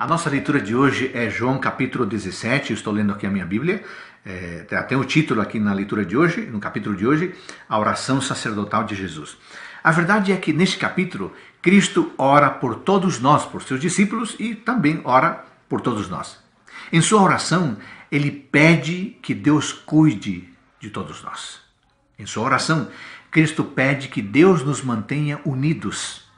A nossa leitura de hoje é João capítulo 17, eu estou lendo aqui a minha Bíblia, é, tem o um título aqui na leitura de hoje, no capítulo de hoje, a oração sacerdotal de Jesus. A verdade é que neste capítulo, Cristo ora por todos nós, por seus discípulos e também ora por todos nós. Em sua oração, ele pede que Deus cuide de todos nós. Em sua oração, Cristo pede que Deus nos mantenha unidos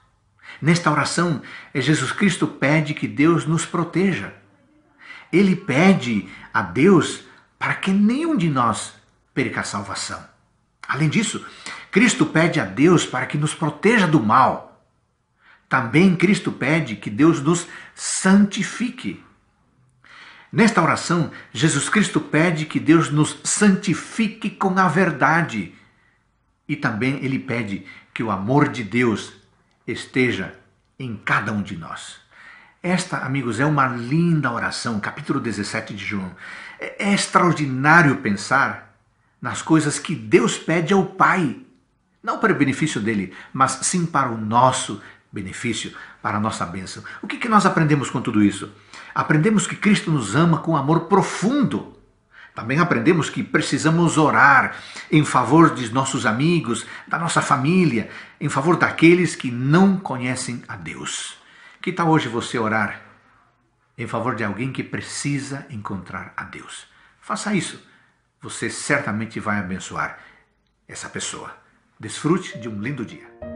Nesta oração, Jesus Cristo pede que Deus nos proteja. Ele pede a Deus para que nenhum de nós perca a salvação. Além disso, Cristo pede a Deus para que nos proteja do mal. Também Cristo pede que Deus nos santifique. Nesta oração, Jesus Cristo pede que Deus nos santifique com a verdade. E também ele pede que o amor de Deus esteja em cada um de nós. Esta, amigos, é uma linda oração, capítulo 17 de João. É, é extraordinário pensar nas coisas que Deus pede ao Pai, não para o benefício dele, mas sim para o nosso benefício, para a nossa bênção. O que, que nós aprendemos com tudo isso? Aprendemos que Cristo nos ama com amor profundo também aprendemos que precisamos orar em favor de nossos amigos, da nossa família, em favor daqueles que não conhecem a Deus. Que tal hoje você orar em favor de alguém que precisa encontrar a Deus? Faça isso. Você certamente vai abençoar essa pessoa. Desfrute de um lindo dia.